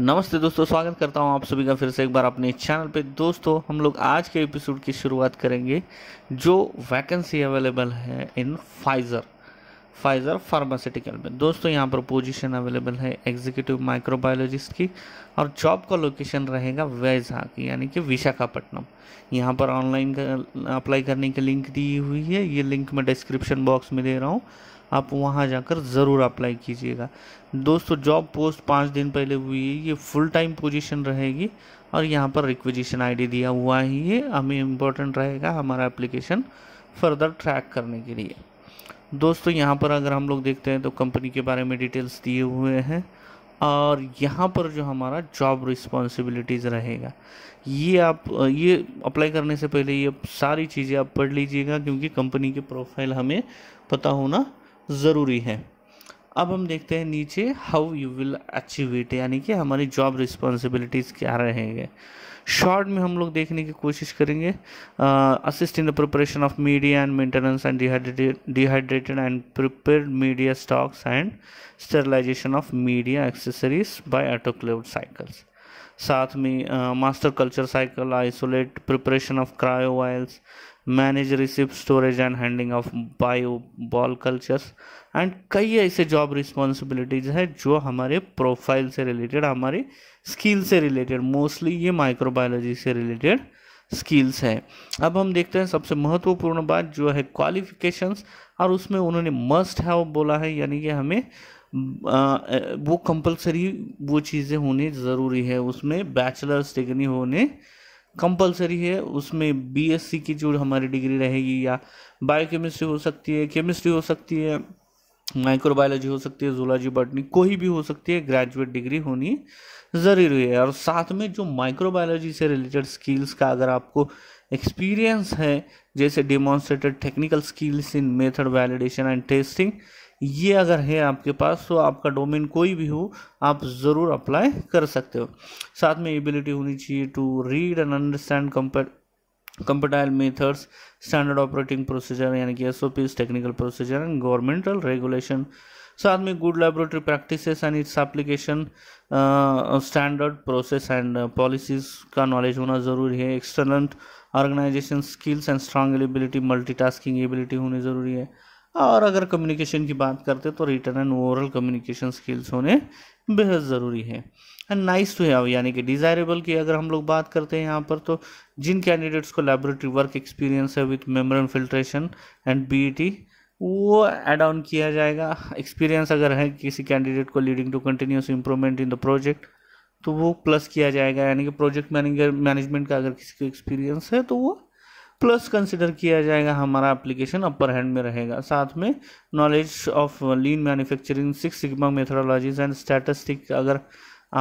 नमस्ते दोस्तों स्वागत करता हूं आप सभी का फिर से एक बार अपने चैनल पे दोस्तों हम लोग आज के एपिसोड की शुरुआत करेंगे जो वैकेंसी अवेलेबल है इन फाइज़र फाइज़र फार्मास्यूटिकल में दोस्तों यहाँ पर पोजीशन अवेलेबल है एग्जीक्यूटिव माइक्रोबायोलॉजिस्ट की और जॉब का लोकेशन रहेगा वैजा की यानी कि विशाखापट्टनम यहाँ पर ऑनलाइन अप्लाई करने की लिंक दी हुई है ये लिंक मैं डिस्क्रिप्शन बॉक्स में दे रहा हूँ आप वहाँ जाकर ज़रूर अप्लाई कीजिएगा दोस्तों जॉब पोस्ट पाँच दिन पहले हुई है ये फुल टाइम पोजीशन रहेगी और यहाँ पर रिक्वेजिशन आईडी दिया हुआ ही है हमें इम्पोर्टेंट रहेगा हमारा एप्लीकेशन फर्दर ट्रैक करने के लिए दोस्तों यहाँ पर अगर हम लोग देखते हैं तो कंपनी के बारे में डिटेल्स दिए हुए हैं और यहाँ पर जो हमारा जॉब रिस्पॉन्सिबिलिटीज़ रहेगा ये आप ये अप्लाई करने से पहले ये सारी चीज़ें आप पढ़ लीजिएगा क्योंकि कंपनी के प्रोफाइल हमें पता होना ज़रूरी है अब हम देखते हैं नीचे how you will achieve it यानी कि हमारी जॉब रिस्पॉन्सिबिलिटीज़ क्या रहेंगे शॉर्ट में हम लोग देखने की कोशिश करेंगे assist in the preparation of media and maintenance and dehydrated and prepared media stocks and sterilization of media accessories by autoclave cycles साथ में master culture cycle isolate preparation of cryo vials manage receipt storage and handling of bio ball cultures and कई ऐसे job responsibilities है जो हमारे profile से related हमारे skill से रिलेटेड मोस्टली ये माइक्रोबायोलॉजी से रिलेटेड स्किल्स है अब हम देखते हैं सबसे महत्वपूर्ण बात जो है क्वालिफिकेशंस और उसमें उन्होंने मस्ट हैव बोला है यानी कि हमें वो कंपलसरी वो चीज़ें होनी ज़रूरी है उसमें बैचलर्स डिग्री होने कंपलसरी है उसमें बीएससी की जो हमारी डिग्री रहेगी या बायोकेमिस्ट्री हो सकती है केमिस्ट्री हो सकती है माइक्रोबायोलॉजी हो सकती है जूलॉजी बॉटनी कोई भी हो सकती है ग्रेजुएट डिग्री होनी ज़रूरी है और साथ में जो माइक्रोबायोलॉजी से रिलेटेड स्किल्स का अगर आपको एक्सपीरियंस है जैसे demonstrated technical skills in method validation and testing ये अगर है आपके पास तो आपका डोमेन कोई भी हो आप ज़रूर अप्लाई कर सकते हो साथ में एबिलिटी होनी चाहिए to read and understand compare compendial methods standard operating procedure यानी कि S technical procedure and governmental regulation साथ में good laboratory practices and its application standard process and policies का नॉलेज होना ज़रूरी है external organisation skills and strong multi multitasking ability होनी ज़रूरी है और अगर कम्युनिकेशन की बात करते तो written and overall communication skills होने बेहद ज़रूरी है एंड नाइस टू हैव यानी कि डिज़ायरेबल की अगर हम लोग बात करते हैं यहाँ पर तो जिन कैंडिडेट्स को लेबोरेटरी वर्क एक्सपीरियंस है with membrane filtration and B वो एड ऑन किया जाएगा एक्सपीरियंस अगर है किसी कैंडिडेट को leading to continuous improvement in the project तो वो प्लस किया जाएगा यानी कि प्रोजेक्ट मैनेजर मैनेजमेंट का अगर किसी को एक्सपीरियंस है तो वो प्लस कंसिडर किया जाएगा हमारा एप्लीकेशन अपर हैंड में रहेगा साथ में knowledge of lean manufacturing six sigma methodologies and statistic अगर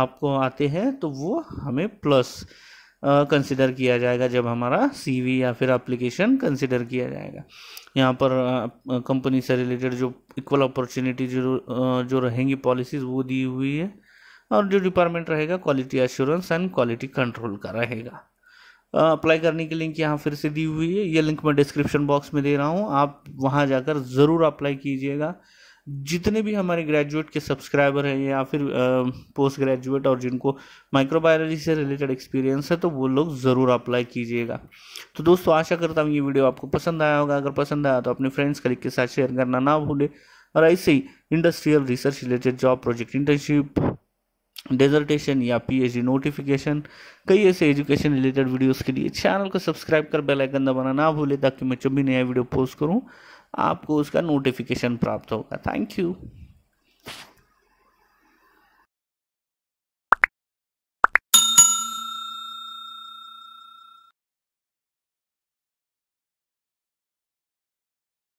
आपको आते हैं तो वो हमें प्लस कंसिडर uh, किया जाएगा जब हमारा सीवी या फिर एप्लीकेशन कंसिडर किया जाएगा यहाँ पर कंपनी uh, से रिलेटेड जो इक्वल अपॉर्चुनिटी जो uh, जो रहेंगी पॉलिसीज वो दी हुई है और जो डिपार्टमेंट रहेगा quality assurance and quality control का रहेगा अप्लाई करने की लिंक यहाँ फिर से दी हुई है ये लिंक मैं डिस्क्रिप्शन बॉक्स में दे रहा हूँ आप वहाँ जाकर ज़रूर अप्लाई कीजिएगा जितने भी हमारे ग्रेजुएट के सब्सक्राइबर हैं या फिर पोस्ट ग्रेजुएट और जिनको माइक्रोबायोलॉजी से रिलेटेड एक्सपीरियंस है तो वो लोग ज़रूर अप्लाई कीजिएगा तो दोस्तों आशा करता हूँ ये वीडियो आपको पसंद आया होगा अगर पसंद आया तो अपने फ्रेंड्स कलीग के साथ शेयर करना ना भूलें और ऐसे ही industrial research related job project internship dissertation या पीएचडी नोटिफिकेशन कई ऐसे एजुकेशन रिलेटेड वीडियोस के लिए चैनल को सब्सक्राइब कर बेल आइकन दबाना ना भूलें ताकि मैं जब भी नया वीडियो पोस्ट करूं आपको उसका नोटिफिकेशन प्राप्त होगा थैंक यू